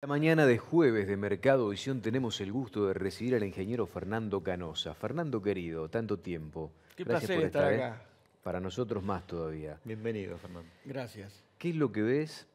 La mañana de jueves de Mercado Visión tenemos el gusto de recibir al ingeniero Fernando Canosa. Fernando querido, tanto tiempo. Gracias placer por estar, ¿eh? acá. Para nosotros más todavía. Bienvenido, Fernando. Gracias. ¿Qué es lo que ves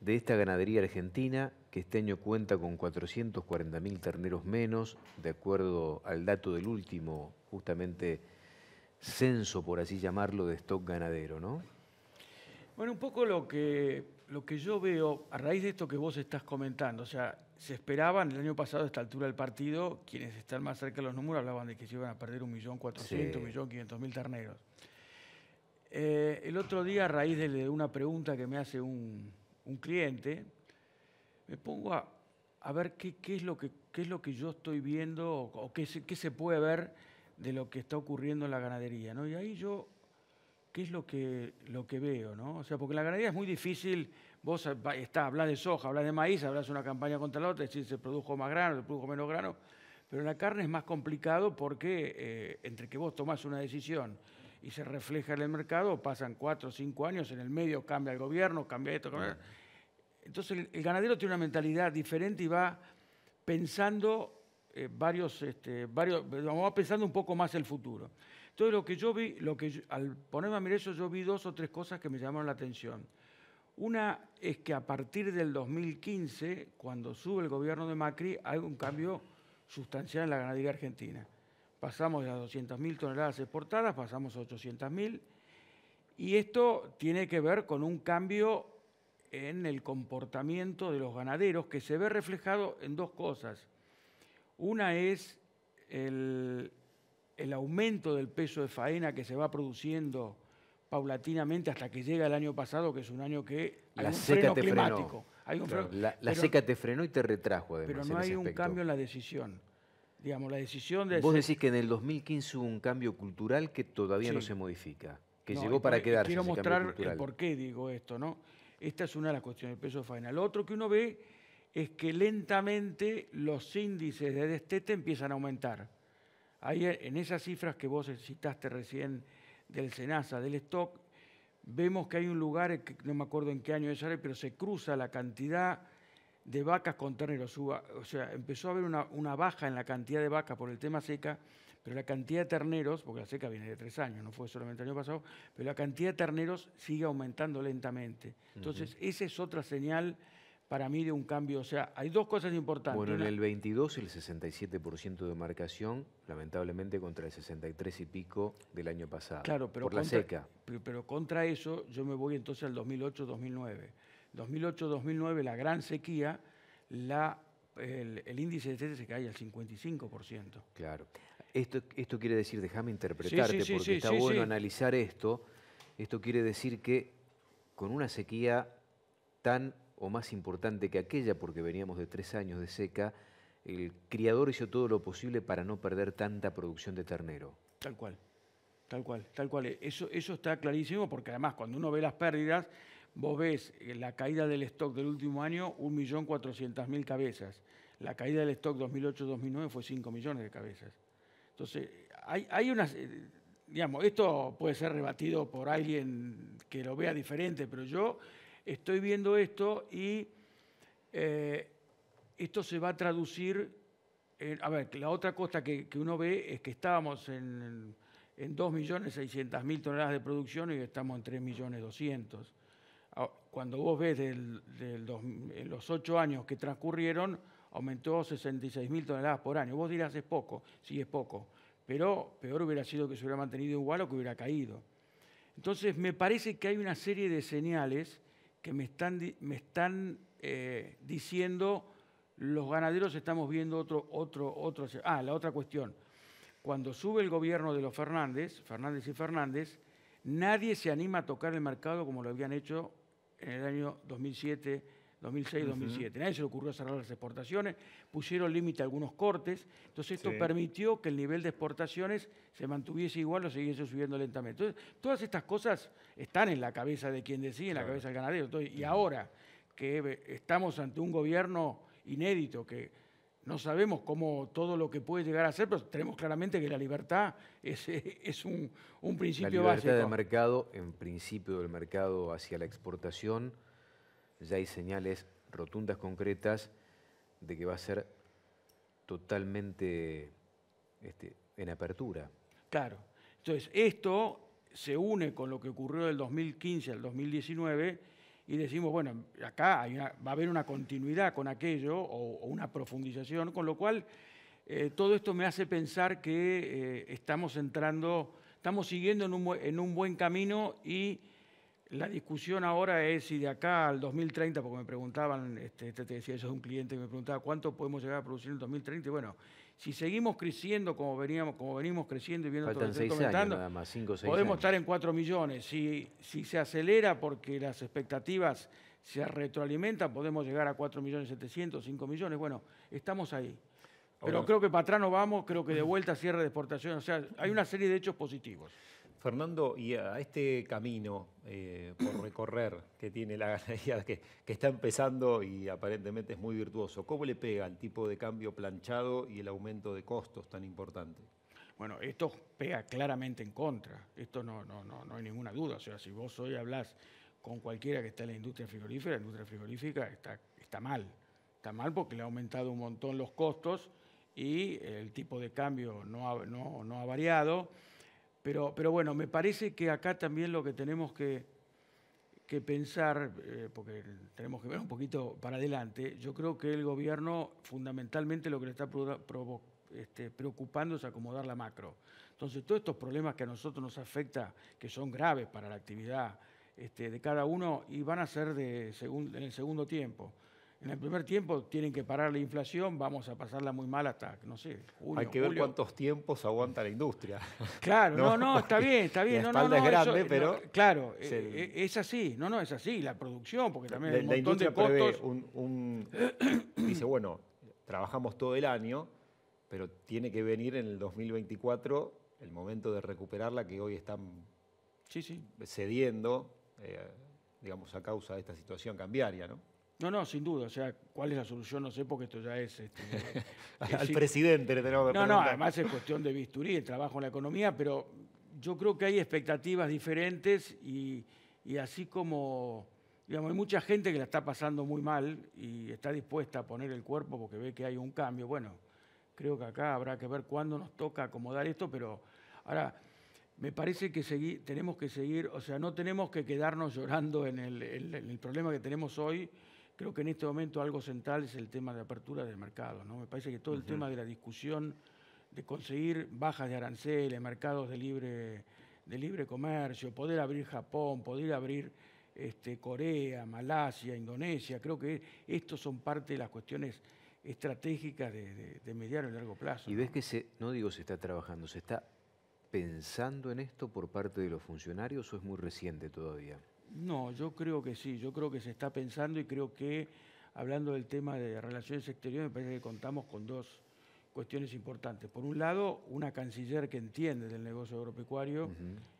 de esta ganadería argentina que este año cuenta con 440.000 terneros menos, de acuerdo al dato del último, justamente censo, por así llamarlo, de stock ganadero, ¿no? Bueno, un poco lo que lo que yo veo, a raíz de esto que vos estás comentando, o sea, se esperaban el año pasado a esta altura del partido, quienes están más cerca de los números hablaban de que se iban a perder 1.400.000, 1.500.000 terneros. Eh, el otro día, a raíz de una pregunta que me hace un, cliente, me pongo a, ver qué, es lo que, es lo que yo estoy viendo o, qué, se, se puede ver de lo que está ocurriendo en la ganadería. ¿no? Y ahí yo qué es lo que, lo que veo, ¿no? O sea, porque en la ganadería es muy difícil, vos está, hablas de soja, hablas de maíz, hablas de una campaña contra la otra, es decir, se produjo más grano, se produjo menos grano, pero en la carne es más complicado porque eh, entre que vos tomás una decisión y se refleja en el mercado, pasan cuatro o cinco años, en el medio cambia el gobierno, cambia esto, cambia... Entonces el, ganadero tiene una mentalidad diferente y va pensando eh, varios, este, varios, va pensando un poco más el futuro. Entonces lo que yo vi, lo que al ponerme a mirar eso, yo vi dos o tres cosas que me llamaron la atención. Una es que a partir del 2015, cuando sube el gobierno de Macri, hay un cambio sustancial en la ganadería argentina. Pasamos de las 200.000 toneladas exportadas, pasamos a 800.000, y esto tiene que ver con un cambio en el comportamiento de los ganaderos que se ve reflejado en dos cosas. Una es el, el aumento del peso de faena que se va produciendo paulatinamente hasta que llega el año pasado, que es un año que la seca te climático. Frenó. la, seca te frenó y te retrajo además. Pero no hay un cambio en la decisión. Digamos, la decisión de... Vos decís que en el 2015 hubo un cambio cultural que todavía no se modifica, que llegó para quedarse. Quiero mostrar el por qué digo esto, ¿no? Esta es una de las cuestiones del peso de faena. Lo otro que uno ve es que lentamente los índices de destete empiezan a aumentar. Ahí en esas cifras que vos citaste recién del SENASA, del stock, vemos que hay un lugar, no me acuerdo en qué año es, pero se cruza la cantidad de vacas con terneros. O sea, empezó a haber una, baja en la cantidad de vacas por el tema seca, pero la cantidad de terneros, porque la seca viene de tres años, no fue solamente el año pasado, pero la cantidad de terneros sigue aumentando lentamente. Entonces, esa es otra señal para mí de un cambio. O sea, hay dos cosas importantes. Bueno, en el 22 el 67% de marcación, lamentablemente contra el 63 y pico del año pasado. Claro, pero por la seca. Pero, contra eso yo me voy entonces al 2008-2009. 2008-2009 la gran sequía, el, índice de cese se cae al 55%. Claro. Esto, esto quiere decir, déjame interpretarte, porque está bueno analizar esto. Esto quiere decir que con una sequía tan o más importante que aquella, porque veníamos de tres años de seca, el criador hizo todo lo posible para no perder tanta producción de ternero. Tal cual, tal cual, tal cual. Eso, eso está clarísimo porque además cuando uno ve las pérdidas, vos ves eh, la caída del stock del último año, 1.400.000 cabezas. La caída del stock 2008-2009 fue 5 millones de cabezas. Entonces, hay, hay unas... Eh, digamos, esto puede ser rebatido por alguien que lo vea diferente, pero yo estoy viendo esto y eh, esto se va a traducir, a ver, la otra cosa que, uno ve es que estábamos en, en 2.600.000 toneladas de producción y estamos en 3.200.000. Ah, cuando vos ves los ocho años que transcurrieron, aumentó 66.000 toneladas por año. Vos dirás, es poco, sí es poco, pero peor hubiera sido que se hubiera mantenido igual o que hubiera caído. Entonces, me parece que hay una serie de señales que me están, me están eh, diciendo los ganaderos, estamos viendo otro, otro, otro. Ah, la otra cuestión. Cuando sube el gobierno de los Fernández, Fernández y Fernández, nadie se anima a tocar el mercado como lo habían hecho en el año 2007, 2006-2007. Nadie se le ocurrió cerrar las exportaciones, pusieron límite a algunos cortes, entonces esto permitió que el nivel de exportaciones se mantuviese igual o siguiese subiendo lentamente. Entonces, todas estas cosas están en la cabeza de quien decide, en la cabeza del ganadero. y ahora que estamos ante un gobierno inédito que no sabemos cómo todo lo que puede llegar a ser, pero tenemos claramente que la libertad es, un, principio básico. La libertad del mercado, en principio del mercado hacia la exportación, ya hay señales rotundas, concretas, de que va a ser totalmente este, en apertura. Claro. Entonces, esto se une con lo que ocurrió del 2015 al 2019 y decimos, bueno, acá va a haber una continuidad con aquello o, una profundización, con lo cual eh, todo esto me hace pensar que eh, estamos entrando, estamos siguiendo en un buen camino y la discusión ahora es si de acá al 2030, porque me preguntaban, este, este te decía eso es un cliente que me preguntaba cuánto podemos llegar a producir en 2030. bueno, si seguimos creciendo como veníamos, como venimos creciendo y viendo todo lo que comentando, podemos estar en 4 millones. Si, se acelera porque las expectativas se retroalimentan, podemos llegar a 4 millones 5 millones. Bueno, estamos ahí. Pero creo que para atrás no vamos, creo que de vuelta cierre de exportación. O sea, hay una serie de hechos positivos. Fernando, y a este camino eh, por recorrer que tiene la ganadería, que, está empezando y aparentemente es muy virtuoso, ¿cómo le pega el tipo de cambio planchado y el aumento de costos tan importante? Bueno, esto pega claramente en contra, esto no, no, no, no hay ninguna duda, o sea, si vos hoy hablas con cualquiera que está en la industria frigorífica, la industria frigorífica está, mal, está mal porque le ha aumentado un montón los costos y el tipo de cambio no ha variado pero, bueno, me parece que acá también lo que tenemos que, pensar, eh, porque tenemos que ver un poquito para adelante, yo creo que el gobierno fundamentalmente lo que le está este, preocupando es acomodar la macro. Entonces, todos estos problemas que a nosotros nos afectan, que son graves para la actividad este, de cada uno, y van a ser en el segundo tiempo en el primer tiempo tienen que parar la inflación, vamos a pasarla muy mal hasta, no sé, Hay que ver cuántos tiempos aguanta la industria. Claro, no, no, está bien, está bien. La no, es grande, pero... claro, eh, eh, es así, no, no, es así, la producción, porque también hay un montón de costos. dice, bueno, trabajamos todo el año, pero tiene que venir en el 2024 el momento de recuperarla que hoy están cediendo, eh, digamos, a causa de esta situación cambiaria, ¿no? No, no, sin duda. O sea, ¿cuál es la solución? No sé, porque esto ya es. Este, Al presidente le tenemos que no, No, además es cuestión de bisturí, el trabajo en la economía, pero yo creo que hay expectativas diferentes y, así como. Digamos, hay mucha gente que la está pasando muy mal y está dispuesta a poner el cuerpo porque ve que hay un cambio. Bueno, creo que acá habrá que ver cuándo nos toca acomodar esto, pero ahora me parece que tenemos que seguir, o sea, no tenemos que quedarnos llorando en el problema que tenemos hoy, Creo que en este momento algo central es el tema de apertura del mercado. Me parece que todo el tema de la discusión de conseguir bajas de aranceles, mercados de libre, de libre comercio, poder abrir Japón, poder abrir este, Corea, Malasia, Indonesia, creo que estos son parte de las cuestiones estratégicas de, mediano y largo plazo. Y ves que se, no digo se está trabajando, se está pensando en esto por parte de los funcionarios o es muy reciente todavía? No, yo creo que sí, yo creo que se está pensando y creo que, hablando del tema de relaciones exteriores, me parece que contamos con dos cuestiones importantes. Por un lado, una canciller que entiende del negocio agropecuario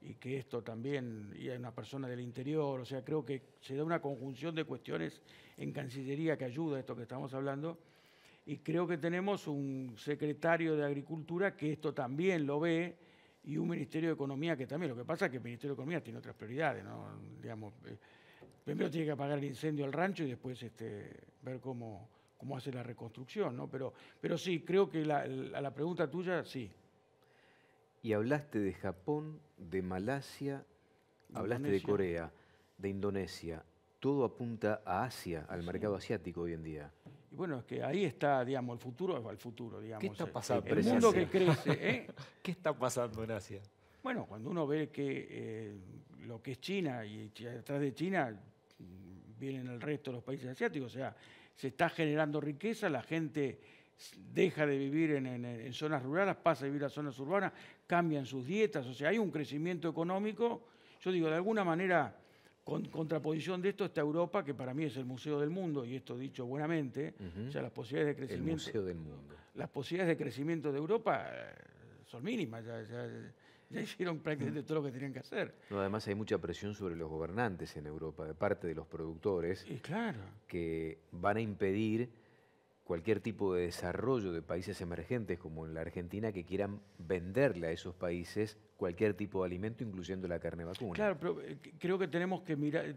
y que esto también, y hay una persona del interior, o sea, creo que se da una conjunción de cuestiones en Cancillería que ayuda a esto que estamos hablando. Y creo que tenemos un secretario de Agricultura que esto también lo ve y un Ministerio de Economía que también, lo que pasa es que el Ministerio de Economía tiene otras prioridades, ¿no? Digamos, eh, primero tiene que apagar el incendio al rancho y después este, ver cómo, cómo hace la reconstrucción, ¿no? Pero, pero sí, creo que a la, pregunta tuya, sí. Y hablaste de Japón, de Malasia, hablaste de Corea, de Indonesia todo apunta a Asia, al mercado asiático hoy en día. Y bueno, es que ahí está, digamos, el futuro es el futuro, digamos. ¿Qué está eh, pasando? El mundo que crece. ¿eh? ¿Qué está pasando en Asia? Bueno, cuando uno ve que eh, lo que es China y detrás de China mm, vienen el resto de los países asiáticos, o sea, se está generando riqueza, la gente deja de vivir en, en zonas rurales, pasa a vivir a zonas urbanas, cambian sus dietas, o sea, hay un crecimiento económico. Yo digo, de alguna manera con contraposición de esto está Europa, que para mí es el museo del mundo, y esto dicho buenamente, las posibilidades de crecimiento. del mundo. Las posibilidades de crecimiento de Europa eh, son mínimas, ya, hicieron mm. prácticamente todo lo que tenían que hacer. además hay mucha presión sobre los gobernantes en Europa, de parte de los productores, que van a impedir cualquier tipo de desarrollo de países emergentes como en la Argentina que quieran venderle a esos países cualquier tipo de alimento, incluyendo la carne vacuna. Claro, pero eh, creo que tenemos que mirar,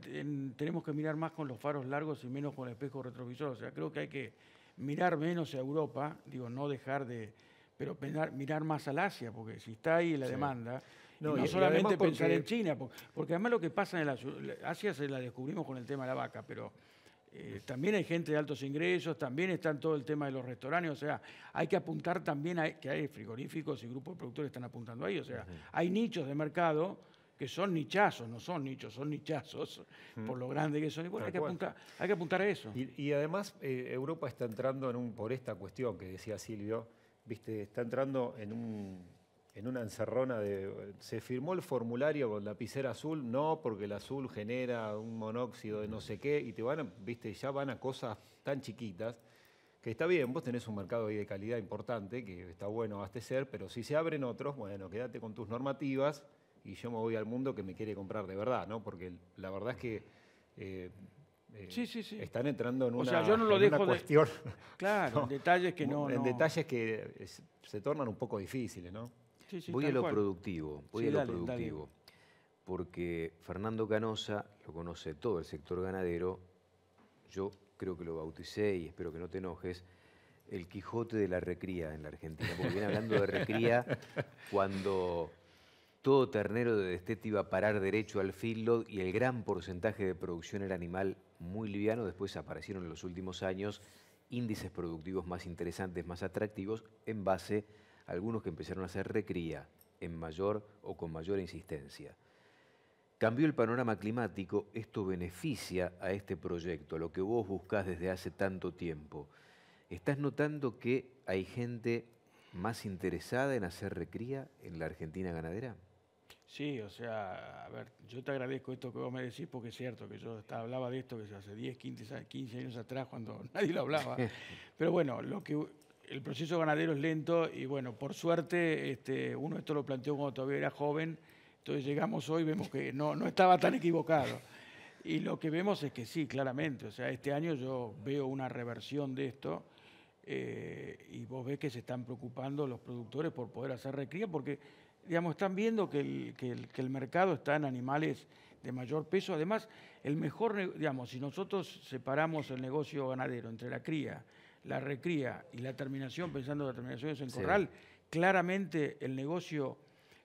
tenemos que mirar más con los faros largos y menos con el espejo retrovisor. O sea, creo que hay que mirar menos a Europa, digo, no dejar de, pero mirar, más al Asia, porque si está ahí la demanda. No, solamente pensar en China, porque, además lo que pasa en la, Asia se la descubrimos con el tema de la vaca, pero eh, también hay gente de altos ingresos, también está todo el tema de los restaurantes, o sea, hay que apuntar también a que hay frigoríficos y grupos de productores están apuntando ahí, o sea, hay nichos de mercado que son nichazos, no son nichos, son nichazos, por lo grande que son. Y bueno, hay que, apuntar, hay que, apuntar, a eso. Y, además, eh, Europa está entrando en un, por esta cuestión que decía Silvio, viste, está entrando en un en una encerrona de. ¿Se firmó el formulario con lapicera azul? No, porque el azul genera un monóxido de no sé qué, y te van, viste, ya van a cosas tan chiquitas que está bien, vos tenés un mercado ahí de calidad importante, que está bueno abastecer, pero si se abren otros, bueno, quédate con tus normativas y yo me voy al mundo que me quiere comprar de verdad, ¿no? Porque la verdad es que eh, eh, sí, sí, sí. están entrando en una, yo lo dejo cuestión. Claro, en detalles que no. En detalles que eh, se tornan un poco difíciles, ¿no? voy a lo productivo, lo productivo. Porque Fernando Canosa lo conoce todo el sector ganadero. Yo creo que lo bauticé y espero que no te enojes. El Quijote de la recría en la Argentina. Porque bien hablando de recría cuando todo ternero de destete iba a parar derecho al filo y el gran porcentaje de producción era animal muy liviano. Después aparecieron en los últimos años índices productivos más interesantes, más atractivos, en base a algunos que empezaron a hacer recría en mayor o con mayor insistencia. Cambió el panorama climático, esto beneficia a este proyecto, a lo que vos buscás desde hace tanto tiempo. ¿Estás notando que hay gente más interesada en hacer recría en la Argentina ganadera? Sí, o sea, a ver, yo te agradezco esto que vos me decís porque es cierto que yo estaba, hablaba de esto que hace 10, 15, 15 años atrás cuando nadie lo hablaba. Pero bueno, lo que el proceso ganadero es lento y bueno, por suerte este, uno esto lo planteó cuando todavía era joven, entonces llegamos hoy y vemos que no, estaba tan equivocado. Y lo que vemos es que sí, claramente, o sea, este año yo veo una reversión de esto eh, y vos ves que se están preocupando los productores por poder hacer recría porque, digamos, están viendo que el, que el mercado está en animales de mayor peso. Además, el mejor, digamos, si nosotros separamos el negocio ganadero entre la cría, la recría y la terminación, pensando que la terminación es en corral, claramente el negocio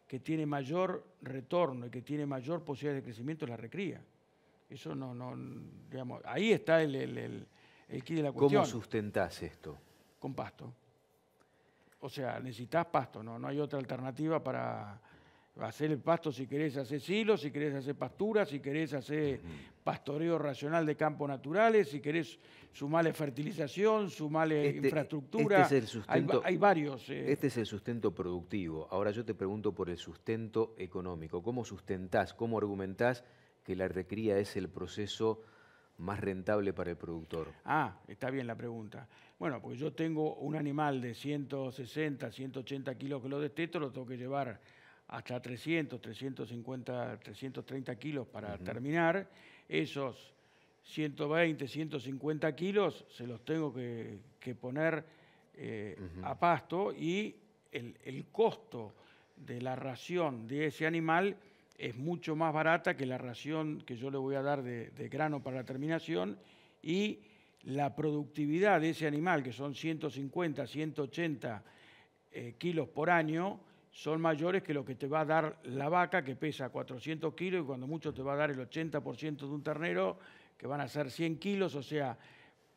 que tiene mayor retorno y que tiene mayor posibilidad de crecimiento es la recría. Eso no, no, digamos, ahí está el, el, de la cuestión. ¿Cómo sustentás esto? Con pasto. O sea, necesitas pasto, no, no hay otra alternativa para, hacer el pasto si querés hacer silos, si querés hacer pasturas, si querés hacer pastoreo racional de campos naturales, si querés sumarle fertilización, sumarle este, infraestructura. Este es el sustento, hay, varios. Eh. Este es el sustento productivo. Ahora yo te pregunto por el sustento económico. ¿Cómo sustentás, cómo argumentás que la recría es el proceso más rentable para el productor? Ah, está bien la pregunta. Bueno, porque yo tengo un animal de 160, 180 kilos que lo desteto, lo tengo que llevar hasta 300, 350, 330 kilos para terminar, esos 120, 150 kilos se los tengo que, poner eh, a pasto y el, costo de la ración de ese animal es mucho más barata que la ración que yo le voy a dar de, grano para la terminación y la productividad de ese animal, que son 150, 180 eh, kilos por año, son mayores que lo que te va a dar la vaca que pesa 400 kilos y cuando mucho te va a dar el 80% de un ternero que van a ser 100 kilos, o sea,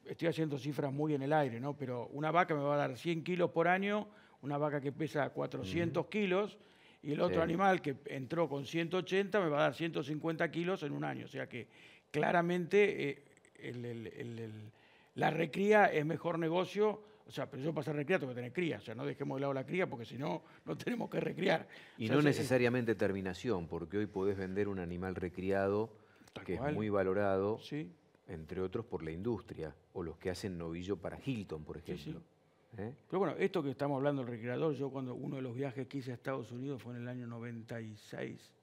estoy haciendo cifras muy en el aire, ¿no? Pero una vaca me va a dar 100 kilos por año, una vaca que pesa 400 kilos y el otro animal que entró con 180 me va a dar 150 kilos en un año, o sea que claramente eh, la recría es mejor negocio o sea, pero yo para ser recreado tengo que tener cría. O sea, no dejemos de lado la cría porque si no, no tenemos que recrear. Y no necesariamente terminación, porque hoy podés vender un animal recriado que es muy valorado, entre otros por la industria, o los que hacen novillo para Hilton, por ejemplo. ¿eh? Pero bueno, esto que estamos hablando del recreador, yo cuando uno de los viajes que hice a Estados Unidos fue en el año 96.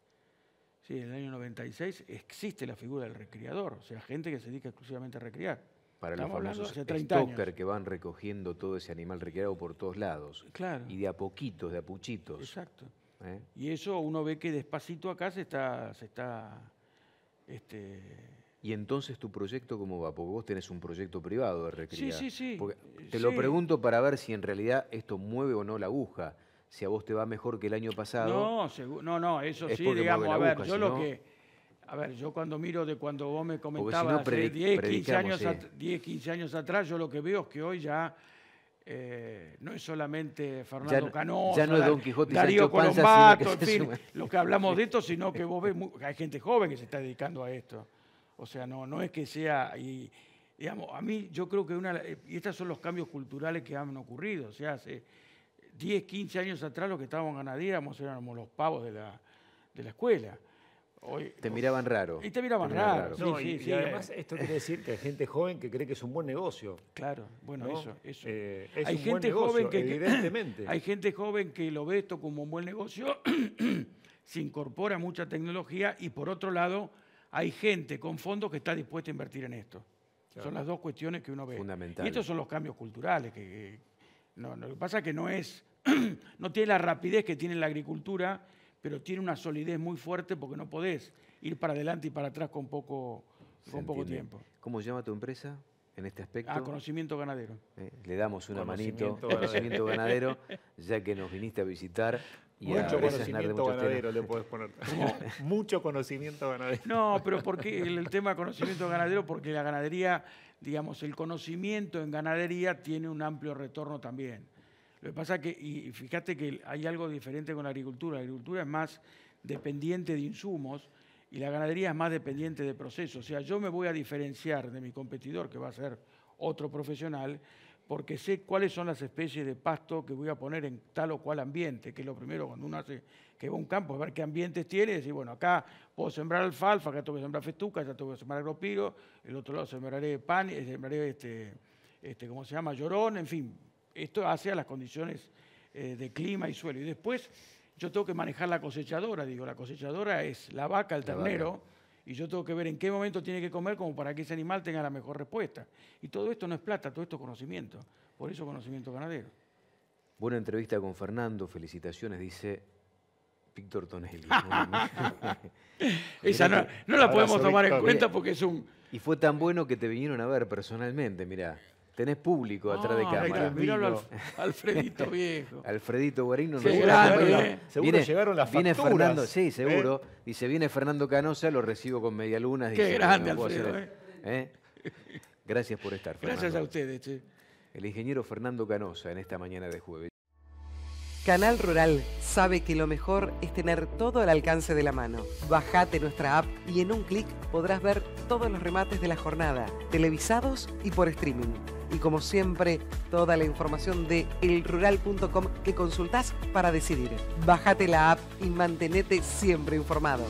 Sí, en el año 96 existe la figura del recreador, o sea, gente que se dedica exclusivamente a recrear para los famosos stalkers que van recogiendo todo ese animal requerido por todos lados. Claro. Y de a poquitos, de a puchitos. Exacto. ¿Eh? Y eso uno ve que despacito acá se está... Se está este, Y entonces tu proyecto, ¿cómo va? Porque vos tenés un proyecto privado de recrear. Sí, sí, sí. te lo pregunto para ver si en realidad esto mueve o no la aguja. Si a vos te va mejor que el año pasado. No, no, no, eso sí, digamos, a ver, yo lo que a ver, yo cuando miro de cuando vos me comentabas hace 10 15, años atrás, yo lo que veo es que hoy ya eh, no es solamente Fernando Canosa, ya no es Don Quijote Darío Panza, Colombato, en fin, lo que hablamos de esto, sino que vos ves, hay gente joven que se está dedicando a esto. O sea, no, no es que sea... Y, digamos, a mí yo creo que una... Y estos son los cambios culturales que han ocurrido. O sea, hace 10, 15 años atrás los que estábamos ganadíamos éramos los pavos de de la escuela te miraban raro. Y te miraban, raro. sí, sí, además esto quiere decir que hay gente joven que cree que es un buen negocio. Claro, bueno, eso. eso. Eh, es hay un gente joven que, evidentemente. hay gente joven que lo ve esto como un buen negocio, se incorpora mucha tecnología y por otro lado hay gente con fondos que está dispuesta a invertir en esto. Son las dos cuestiones que uno ve. Fundamental. Y estos son los cambios culturales. Que, lo que pasa es que no es, no tiene la rapidez que tiene la agricultura pero tiene una solidez muy fuerte porque no podés ir para adelante y para atrás con poco, con poco tiempo. ¿Cómo llama tu empresa? en este aspecto. Ah, conocimiento ganadero. Eh, le damos una manito, conocimiento ganadero, ya que nos viniste a visitar. mucho conocimiento ganadero le podés poner. mucho conocimiento ganadero. No, pero porque el, el tema de conocimiento ganadero, porque la ganadería, digamos, el conocimiento en ganadería tiene un amplio retorno también. Lo que pasa es que, y fíjate que hay algo diferente con la agricultura. La agricultura es más dependiente de insumos y la ganadería es más dependiente de procesos. O sea, yo me voy a diferenciar de mi competidor, que va a ser otro profesional, porque sé cuáles son las especies de pasto que voy a poner en tal o cual ambiente, que es lo primero cuando uno hace que va a un campo, a ver qué ambientes tiene, y decir, bueno, acá puedo sembrar alfalfa, acá tengo que sembrar festuca, acá tengo que sembrar agropiro, el otro lado sembraré pan, eh, sembraré este, este, ¿cómo se llama? Llorón, en fin, esto hace a las condiciones eh, de clima y suelo. Y después yo tengo que manejar la cosechadora. Digo, la cosechadora es la vaca, el ternero, y yo tengo que ver en qué momento tiene que comer como para que ese animal tenga la mejor respuesta. Y todo esto no es plata, todo esto es conocimiento. Por eso conocimiento ganadero. Buena entrevista con Fernando, felicitaciones, dice Víctor Tonelli. Esa no, no la podemos tomar en cuenta porque es un... Y fue tan bueno que te vinieron a ver personalmente, mirá. Tenés público atrás de ah, cámara. Alfredito viejo. Alfredito Guarino. Seguro, eh. no seguro llegaron las viene Fernando, sí, ¿eh? seguro. Dice, viene Fernando Canosa, lo recibo con media luna. Qué grande, eh. Gracias por estar, Fernando. Gracias a ustedes. che. El ingeniero Fernando Canosa en esta mañana de jueves. Canal Rural sabe que lo mejor es tener todo al alcance de la mano. Bajate nuestra app y en un clic podrás ver todos los remates de la jornada, televisados y por streaming y como siempre toda la información de elrural.com que consultas para decidir. Bájate la app y mantenete siempre informado.